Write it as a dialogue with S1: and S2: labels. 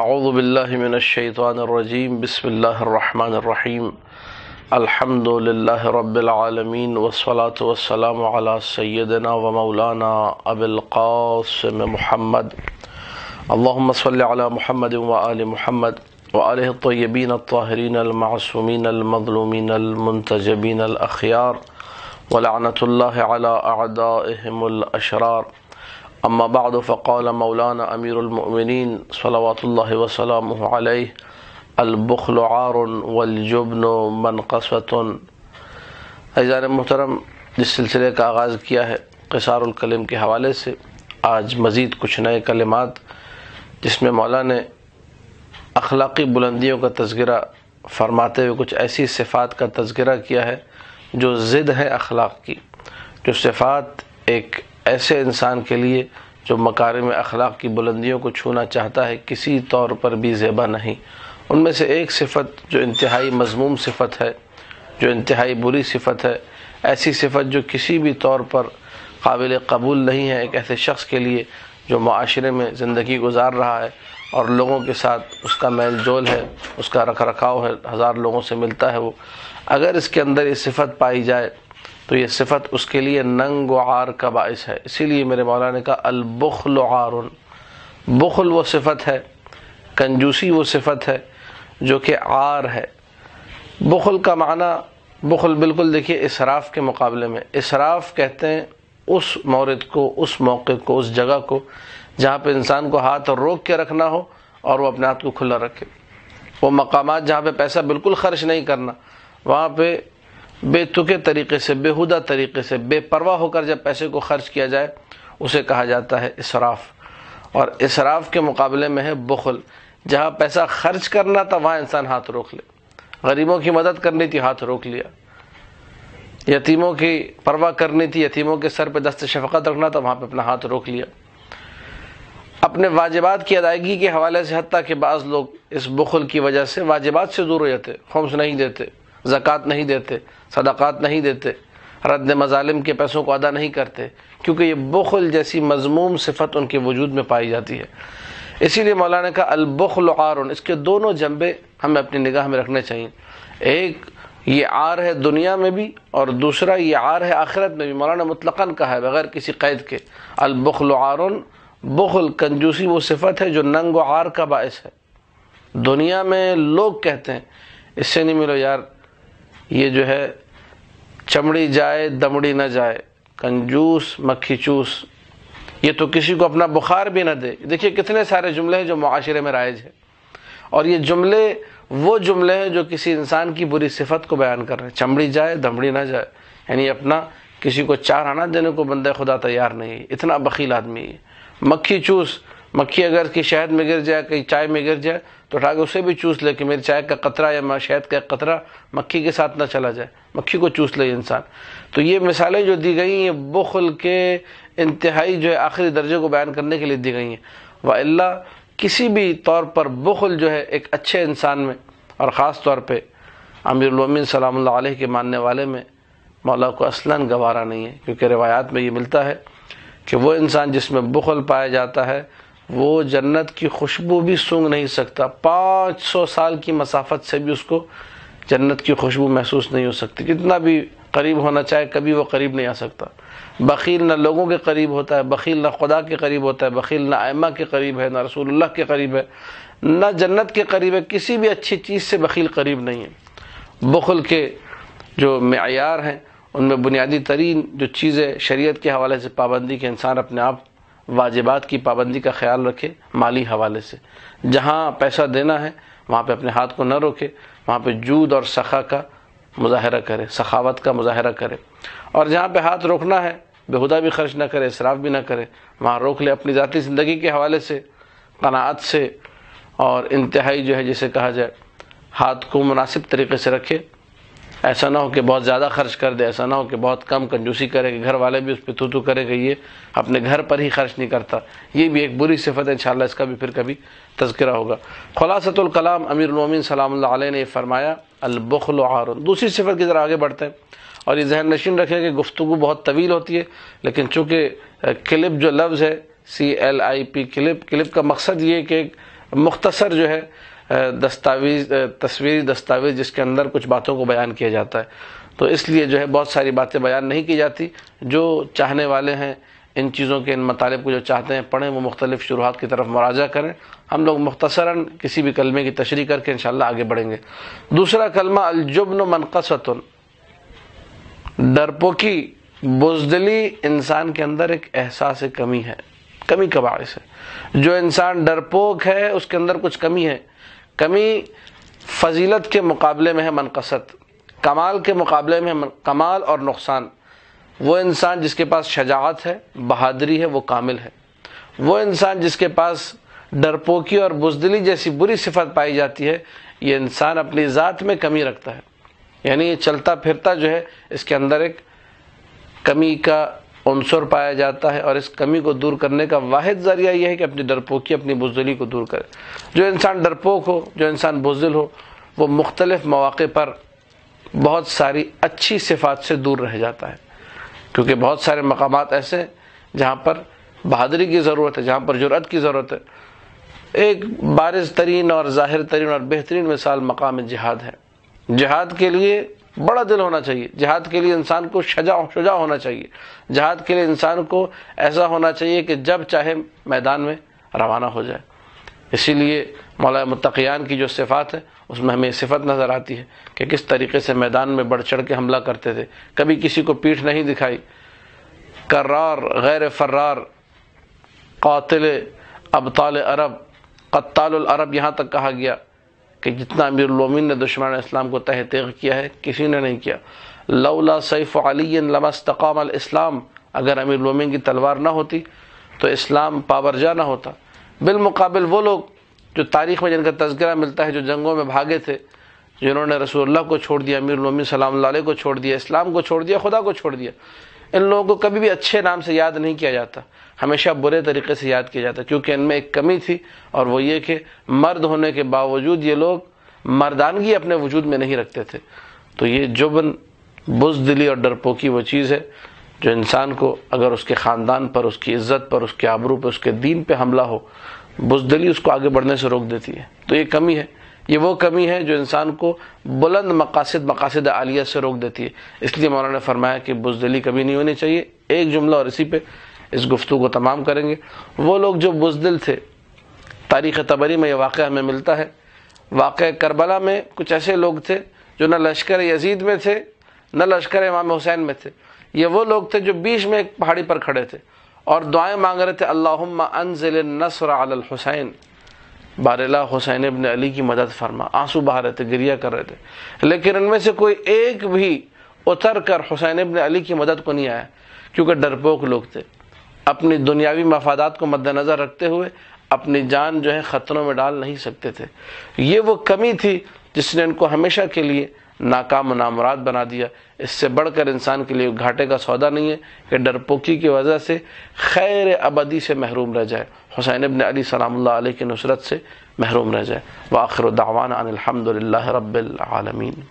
S1: اعوذ باللہ من الشیطان الرجیم بسم اللہ الرحمن الرحیم الحمد للہ رب العالمین والصلاة والسلام علی سیدنا و مولانا اب القاسم محمد اللہم صلی علی محمد و آل محمد و وعلیہ الطیبین الطاہرین المعصومین المظلومین المنتجبین الاخیار ولعنت اللہ علی اعدائهم الاشرار اما بعد فقال مولانا امیر المؤمنین صلوات اللہ وسلم علیہ البخل عار والجبن منقسطن ایزان محترم جس سلسلے کا آغاز کیا ہے قصار الکلم کے حوالے سے آج مزید کچھ نئے کلمات جس میں مولانا نے اخلاقی بلندیوں کا تذکرہ فرماتے ہوئے کچھ ایسی صفات کا تذکرہ کیا ہے جو ضد ہے اخلاق کی جو صفات ایک ایسے انسان کے لیے جو مکارم اخلاق کی بلندیوں کو چھونا چاہتا ہے کسی طور پر بھی زیبہ نہیں ان میں سے ایک صفت جو انتہائی مضموم صفت ہے جو انتہائی بری صفت ہے ایسی صفت جو کسی بھی طور پر قابل قبول نہیں ہے ایک ایسے شخص کے لیے جو معاشرے میں زندگی گزار رہا ہے اور لوگوں کے ساتھ اس کا میل جول ہے اس کا رکھ رکھاؤ ہے ہزار لوگوں سے ملتا ہے وہ اگر اس کے اندر یہ صفت پائی جائے تو یہ صفت اس کے لیے ننگ و عار کا باعث ہے اسی لیے میرے نے کہا البخل و عارن بخل وہ صفت ہے کنجوسی وہ صفت ہے جو کہ عار ہے بخل کا معنی بخل بالکل دیکھیے اسراف کے مقابلے میں اسراف کہتے ہیں اس مورد کو اس موقع کو اس جگہ کو جہاں پہ انسان کو ہاتھ روک کے رکھنا ہو اور وہ اپنے ہاتھ کو کھلا رکھے وہ مقامات جہاں پہ پیسہ بالکل خرچ نہیں کرنا وہاں پہ بے تکے طریقے سے بےحدہ طریقے سے بے پرواہ ہو کر جب پیسے کو خرچ کیا جائے اسے کہا جاتا ہے اسراف اور اسراف کے مقابلے میں ہے بخل جہاں پیسہ خرچ کرنا تھا وہاں انسان ہاتھ روک لے غریبوں کی مدد کرنی تھی ہاتھ روک لیا یتیموں کی پرواہ کرنی تھی یتیموں کے سر پہ دست شفقت رکھنا تھا وہاں پہ اپنا ہاتھ روک لیا اپنے واجبات کی ادائیگی کے حوالے سے حتیٰ کہ بعض لوگ اس بخل کی وجہ سے واجبات سے دور ہو جاتے خمس نہیں دیتے زکوٰۃ نہیں دیتے صدقات نہیں دیتے رد مظالم کے پیسوں کو ادا نہیں کرتے کیونکہ یہ بخل جیسی مضموم صفت ان کے وجود میں پائی جاتی ہے اسی لیے مولانا کا البخل عار اس کے دونوں جنبے ہمیں اپنی نگاہ میں رکھنے چاہیے ایک یہ عار ہے دنیا میں بھی اور دوسرا یہ عار ہے آخرت میں بھی مولانا مطلقاً کہا ہے بغیر کسی قید کے البخل عار بخل کنجوسی وہ صفت ہے جو ننگ و عار کا باعث ہے دنیا میں لوگ کہتے ہیں اس سے نہیں ملو یار یہ جو ہے چمڑی جائے دمڑی نہ جائے کنجوس مکھی چوس یہ تو کسی کو اپنا بخار بھی نہ دے دیکھیے کتنے سارے جملے ہیں جو معاشرے میں رائج ہیں اور یہ جملے وہ جملے ہیں جو کسی انسان کی بری صفت کو بیان کر رہے ہیں چمڑی جائے دمڑی نہ جائے یعنی اپنا کسی کو چار آنا دینے کو بندہ خدا تیار نہیں ہے اتنا بخیل آدمی ہے مکھی چوس مکھی اگر کی شہد میں گر جائے کہیں چائے میں گر جائے تو اٹھا کے اسے بھی چوس لے کہ میری چائے کا قطرہ یا شہد کا قطرہ مکھی کے ساتھ نہ چلا جائے مکھی کو چوس لے انسان تو یہ مثالیں جو دی گئی ہیں بخل کے انتہائی جو ہے آخری درجے کو بیان کرنے کے لیے دی گئی ہیں و اللہ کسی بھی طور پر بخل جو ہے ایک اچھے انسان میں اور خاص طور پہ امیر العمین سلام اللہ علیہ کے ماننے والے میں مولا کو اصلاً گوارا نہیں ہے کیونکہ روایات میں یہ ملتا ہے کہ وہ انسان جس میں بخل پایا جاتا ہے وہ جنت کی خوشبو بھی سونگ نہیں سکتا پانچ سو سال کی مسافت سے بھی اس کو جنت کی خوشبو محسوس نہیں ہو سکتی کتنا بھی قریب ہونا چاہے کبھی وہ قریب نہیں آ سکتا بخیل نہ لوگوں کے قریب ہوتا ہے بخیل نہ خدا کے قریب ہوتا ہے بخیل نہ ائمہ کے قریب ہے نہ رسول اللہ کے قریب ہے نہ جنت کے قریب ہے کسی بھی اچھی چیز سے بخیل قریب نہیں ہے بخل کے جو معیار ہیں ان میں بنیادی ترین جو چیزیں شریعت کے حوالے سے پابندی کے انسان اپنے آپ واجبات کی پابندی کا خیال رکھے مالی حوالے سے جہاں پیسہ دینا ہے وہاں پہ اپنے ہاتھ کو نہ روکے وہاں پہ جود اور سخا کا مظاہرہ کرے سخاوت کا مظاہرہ کرے اور جہاں پہ ہاتھ روکنا ہے بیہودہ بھی خرچ نہ کرے اسراف بھی نہ کرے وہاں روک لے اپنی ذاتی زندگی کے حوالے سے قناعت سے اور انتہائی جو ہے جسے کہا جائے ہاتھ کو مناسب طریقے سے رکھے ایسا نہ ہو کہ بہت زیادہ خرچ کر دے ایسا نہ ہو کہ بہت کم کنجوسی کرے کہ گھر والے بھی اس پہ تو تو کرے کہ یہ اپنے گھر پر ہی خرچ نہیں کرتا یہ بھی ایک بری صفت ہے انشاءاللہ اس کا بھی پھر کبھی تذکرہ ہوگا خلاصۃ الکلام امیر العمین سلام اللہ علیہ نے یہ فرمایا البخل عار دوسری صفت کی ذرا آگے بڑھتے ہیں اور یہ ذہن نشین رکھے کہ گفتگو بہت طویل ہوتی ہے لیکن چونکہ کلپ جو لفظ ہے C L I P clip clip کا مقصد یہ کہ مختصر جو ہے دستاویز تصویری دستاویز جس کے اندر کچھ باتوں کو بیان کیا جاتا ہے تو اس لیے جو ہے بہت ساری باتیں بیان نہیں کی جاتی جو چاہنے والے ہیں ان چیزوں کے ان مطالب کو جو چاہتے ہیں پڑھیں وہ مختلف شروعات کی طرف مراجعہ کریں ہم لوگ مختصراً کسی بھی کلمے کی تشریح کر کے انشاءاللہ آگے بڑھیں گے دوسرا کلمہ الجبن و ڈرپوکی بزدلی انسان کے اندر ایک احساس کمی ہے کمی کا باعث ہے جو انسان ڈرپوک ہے اس کے اندر کچھ کمی ہے کمی فضیلت کے مقابلے میں ہے منقصد کمال کے مقابلے میں کمال اور نقصان وہ انسان جس کے پاس شجاعت ہے بہادری ہے وہ کامل ہے وہ انسان جس کے پاس ڈرپوکی اور بزدلی جیسی بری صفت پائی جاتی ہے یہ انسان اپنی ذات میں کمی رکھتا ہے یعنی یہ چلتا پھرتا جو ہے اس کے اندر ایک کمی کا عنصر پایا جاتا ہے اور اس کمی کو دور کرنے کا واحد ذریعہ یہ ہے کہ اپنی ڈرپوکی اپنی بزدلی کو دور کرے جو انسان ڈرپوک ہو جو انسان بزدل ہو وہ مختلف مواقع پر بہت ساری اچھی صفات سے دور رہ جاتا ہے کیونکہ بہت سارے مقامات ایسے ہیں جہاں پر بہادری کی ضرورت ہے جہاں پر جرأت کی ضرورت ہے ایک بارز ترین اور ظاہر ترین اور بہترین مثال مقام جہاد ہے جہاد کے لیے بڑا دل ہونا چاہیے جہاد کے لیے انسان کو شجا شجا ہونا چاہیے جہاد کے لیے انسان کو ایسا ہونا چاہیے کہ جب چاہے میدان میں روانہ ہو جائے اسی لیے مولانا متقیان کی جو صفات ہے اس میں ہمیں یہ صفت نظر آتی ہے کہ کس طریقے سے میدان میں بڑھ چڑھ کے حملہ کرتے تھے کبھی کسی کو پیٹھ نہیں دکھائی کرار غیر فرار قاتل ابطال عرب قطال العرب یہاں تک کہا گیا کہ جتنا امیر الومین نے دشمن اسلام کو تیغ کیا ہے کسی نے نہیں کیا لولا سیف علی لما استقام الاسلام اگر امیر الومین کی تلوار نہ ہوتی تو اسلام پاورجہ نہ ہوتا بالمقابل وہ لوگ جو تاریخ میں جن کا تذکرہ ملتا ہے جو جنگوں میں بھاگے تھے جنہوں نے رسول اللہ کو چھوڑ دیا امیر الومین سلام اللہ علیہ کو چھوڑ دیا اسلام کو چھوڑ دیا خدا کو چھوڑ دیا ان لوگوں کو کبھی بھی اچھے نام سے یاد نہیں کیا جاتا ہمیشہ برے طریقے سے یاد کیا جاتا کیونکہ ان میں ایک کمی تھی اور وہ یہ کہ مرد ہونے کے باوجود یہ لوگ مردانگی اپنے وجود میں نہیں رکھتے تھے تو یہ جبن بز دلی اور ڈرپوکی وہ چیز ہے جو انسان کو اگر اس کے خاندان پر اس کی عزت پر اس کے آبرو پر اس کے دین پہ حملہ ہو بزدلی اس کو آگے بڑھنے سے روک دیتی ہے تو یہ کمی ہے یہ وہ کمی ہے جو انسان کو بلند مقاصد مقاصد عالیہ سے روک دیتی ہے اس لیے مولانا نے فرمایا کہ بزدلی کمی نہیں ہونی چاہیے ایک جملہ اور اسی پہ اس گفتگو کو تمام کریں گے وہ لوگ جو بزدل تھے تاریخ تبری میں یہ واقعہ ہمیں ملتا ہے واقعہ کربلا میں کچھ ایسے لوگ تھے جو نہ لشکر یزید میں تھے نہ لشکر امام حسین میں تھے یہ وہ لوگ تھے جو بیچ میں ایک پہاڑی پر کھڑے تھے اور دعائیں مانگ رہے تھے اللہ انزل النصر علی الحسین بارلا حسین ابن علی کی مدد فرما آنسو رہے تھے گریہ کر رہے تھے لیکن ان میں سے کوئی ایک بھی اتر کر حسین ابن علی کی مدد کو نہیں آیا کیونکہ ڈرپوک لوگ تھے اپنی دنیاوی مفادات کو مد نظر رکھتے ہوئے اپنی جان جو ہے خطروں میں ڈال نہیں سکتے تھے یہ وہ کمی تھی جس نے ان کو ہمیشہ کے لیے ناکام و نامراد بنا دیا اس سے بڑھ کر انسان کے لیے گھاٹے کا سودا نہیں ہے کہ ڈرپوکی کی وجہ سے خیر ابدی سے محروم رہ جائے حسین ابن علی سلام اللہ علیہ کی نصرت سے محروم رہ جائے واخر دعوانا عن الحمد للہ رب العالمین